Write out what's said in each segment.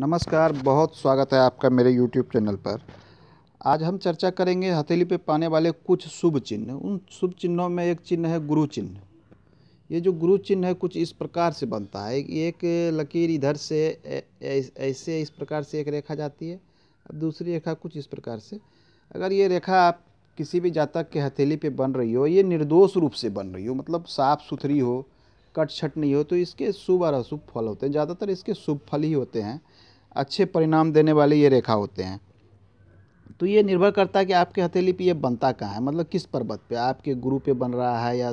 नमस्कार बहुत स्वागत है आपका मेरे यूट्यूब चैनल पर आज हम चर्चा करेंगे हथेली पे पाने वाले कुछ शुभ चिन्ह उन शुभ चिन्हों में एक चिन्ह है गुरु चिन्ह ये जो गुरु चिन्ह है कुछ इस प्रकार से बनता है एक लकीर इधर से ऐसे इस प्रकार से एक रेखा जाती है अब दूसरी रेखा कुछ इस प्रकार से अगर ये रेखा आप किसी भी जातक के हथेली पे बन रही हो ये निर्दोष रूप से बन रही हो मतलब साफ़ सुथरी हो कट छट नहीं हो तो इसके शुभ और अशुभ फल होते हैं ज़्यादातर इसके शुभ फल ही होते हैं अच्छे परिणाम देने वाले ये रेखा होते हैं तो ये निर्भर करता है कि आपके हथेली पे ये बनता कहाँ है मतलब किस पर्वत पे आपके गुरु पे बन रहा है या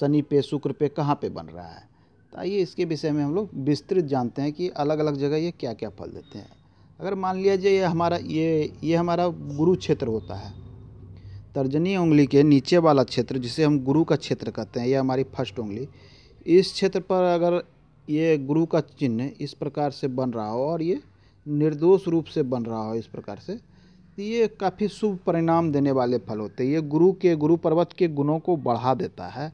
शनि पे शुक्र पे कहाँ पे बन रहा है तो ये इसके विषय में हम लोग विस्तृत जानते हैं कि अलग अलग जगह ये क्या क्या फल देते हैं अगर मान लिया जाए ये हमारा ये ये हमारा गुरु क्षेत्र होता है तर्जनी उंगली के नीचे वाला क्षेत्र जिसे हम गुरु का क्षेत्र कहते हैं ये हमारी फर्स्ट उंगली इस क्षेत्र पर अगर ये गुरु का चिन्ह इस प्रकार से बन रहा हो और ये निर्दोष रूप से बन रहा हो इस प्रकार से तो ये काफ़ी शुभ परिणाम देने वाले फल होते हैं ये गुरु के गुरु पर्वत के गुणों को बढ़ा देता है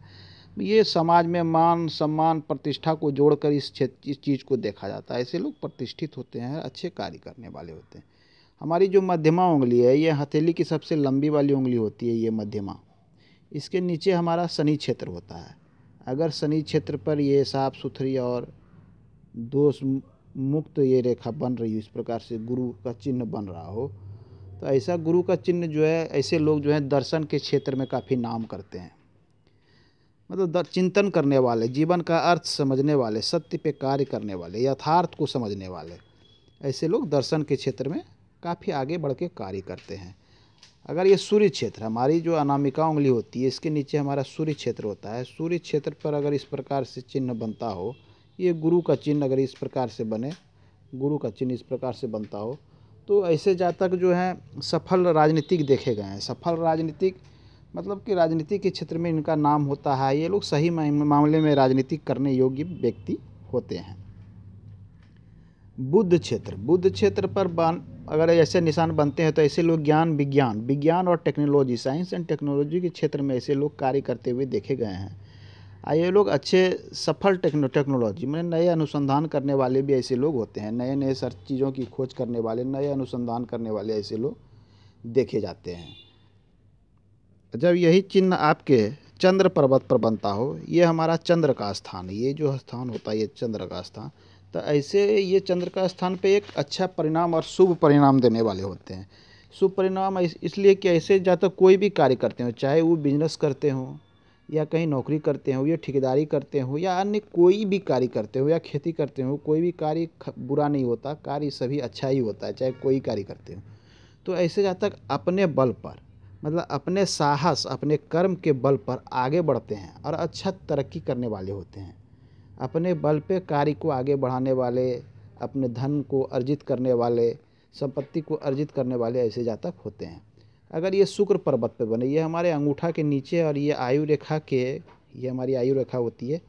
ये समाज में मान सम्मान प्रतिष्ठा को जोड़कर इस क्षेत्र इस चीज़ को देखा जाता है ऐसे लोग प्रतिष्ठित होते हैं अच्छे कार्य करने वाले होते हैं हमारी जो मध्यमा उंगली है ये हथेली की सबसे लंबी वाली उंगली होती है ये मध्यमा इसके नीचे हमारा शनि क्षेत्र होता है अगर शनि क्षेत्र पर ये साफ़ सुथरी और दोष मुक्त ये रेखा बन रही हो इस प्रकार से गुरु का चिन्ह बन रहा हो तो ऐसा गुरु का चिन्ह जो है ऐसे लोग जो हैं दर्शन के क्षेत्र में काफ़ी नाम करते हैं मतलब चिंतन करने वाले जीवन का अर्थ समझने वाले सत्य पे कार्य करने वाले यथार्थ को समझने वाले ऐसे लोग दर्शन के क्षेत्र में काफ़ी आगे बढ़ के कार्य करते हैं अगर ये सूर्य क्षेत्र हमारी जो अनामिका उंगली होती है इसके नीचे हमारा सूर्य क्षेत्र होता है सूर्य क्षेत्र पर अगर इस प्रकार से चिन्ह बनता हो ये गुरु का चिन्ह अगर इस प्रकार से बने गुरु का चिन्ह इस प्रकार से बनता हो तो ऐसे जातक जो हैं सफल राजनीतिक देखे गए हैं सफल राजनीतिक मतलब कि राजनीति के क्षेत्र में इनका नाम होता है ये लोग सही मामले में राजनीतिक करने योग्य व्यक्ति होते हैं बुद्ध क्षेत्र बुद्ध क्षेत्र पर बन अगर ऐसे निशान बनते हैं तो ऐसे लोग ज्ञान विज्ञान विज्ञान और टेक्नोलॉजी साइंस एंड टेक्नोलॉजी के क्षेत्र में ऐसे लोग कार्य करते हुए देखे गए हैं ये लोग अच्छे सफल टेक्नो टेक्नोलॉजी मैंने नए अनुसंधान करने वाले भी ऐसे लोग होते हैं नए नए सर चीज़ों की खोज करने वाले नए अनुसंधान करने वाले ऐसे लोग देखे जाते हैं जब यही चिन्ह आपके चंद्र पर्वत पर बनता हो ये हमारा चंद्र का स्थान ये जो स्थान होता है ये चंद्र का स्थान तो ऐसे ये चंद्र का स्थान पे एक अच्छा परिणाम और शुभ परिणाम देने वाले होते हैं शुभ परिणाम इसलिए कि ऐसे जातक कोई भी कार्य करते हो चाहे वो बिजनेस करते हों या कहीं नौकरी करते हो या ठेकेदारी करते हो या अन्य कोई भी कार्य करते हो या खेती करते हो कोई भी कार्य बुरा नहीं होता कार्य सभी अच्छा ही होता है चाहे कोई कार्य करते हो तो ऐसे जातक अपने बल पर मतलब अपने साहस अपने कर्म के बल पर आगे बढ़ते हैं और अच्छा तरक्की करने वाले होते हैं अपने बल पे कार्य को आगे बढ़ाने वाले अपने धन को अर्जित करने वाले संपत्ति को अर्जित करने वाले ऐसे जातक होते हैं अगर ये शुक्र पर्वत पे बने ये हमारे अंगूठा के नीचे और ये आयु रेखा के ये हमारी आयु रेखा होती है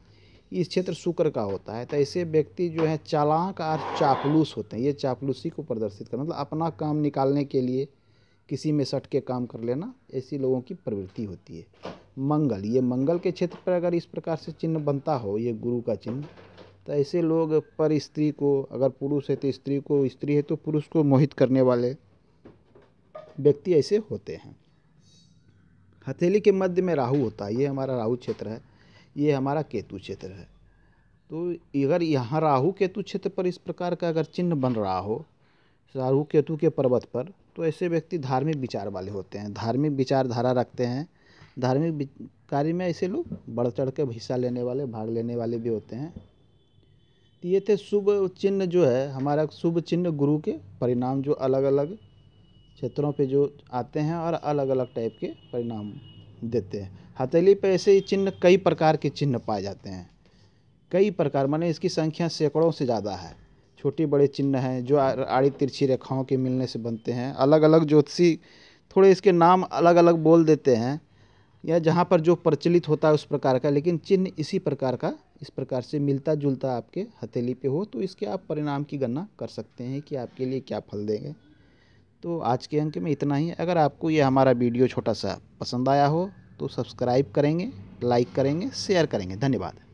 इस क्षेत्र शुक्र का होता है तो ऐसे व्यक्ति जो है चालाक और चापलूस होते हैं ये चापलूसी को प्रदर्शित करना मतलब अपना काम निकालने के लिए किसी में सट के काम कर लेना ऐसी लोगों की प्रवृत्ति होती है मंगल ये मंगल के क्षेत्र पर अगर इस प्रकार से चिन्ह बनता हो ये गुरु का चिन्ह तो ऐसे लोग पर स्त्री को अगर पुरुष है तो स्त्री को स्त्री है तो पुरुष को मोहित करने वाले व्यक्ति ऐसे होते हैं हथेली के मध्य में राहु होता है ये हमारा राहु क्षेत्र है ये हमारा केतु क्षेत्र है तो अगर यहाँ राहु केतु क्षेत्र पर इस प्रकार का अगर चिन्ह बन रहा हो राहु केतु के पर्वत पर तो ऐसे व्यक्ति धार्मिक विचार वाले होते हैं धार्मिक विचारधारा रखते हैं धार्मिक कार्य में ऐसे लोग बढ़ चढ़ के हिस्सा लेने वाले भाग लेने वाले भी होते हैं तो ये थे शुभ चिन्ह जो है हमारा शुभ चिन्ह गुरु के परिणाम जो अलग अलग क्षेत्रों पे जो आते हैं और अलग अलग टाइप के परिणाम देते हैं हथेली पे ऐसे ही चिन्ह कई प्रकार के चिन्ह पाए जाते हैं कई प्रकार माने इसकी संख्या सैकड़ों से ज़्यादा है छोटे बड़े चिन्ह हैं जो आड़ी तिरछी रेखाओं के मिलने से बनते हैं अलग अलग ज्योतिषी थोड़े इसके नाम अलग अलग बोल देते हैं या जहाँ पर जो प्रचलित होता है उस प्रकार का लेकिन चिन्ह इसी प्रकार का इस प्रकार से मिलता जुलता आपके हथेली पे हो तो इसके आप परिणाम की गणना कर सकते हैं कि आपके लिए क्या फल देंगे तो आज के अंक में इतना ही अगर आपको ये हमारा वीडियो छोटा सा पसंद आया हो तो सब्सक्राइब करेंगे लाइक करेंगे शेयर करेंगे धन्यवाद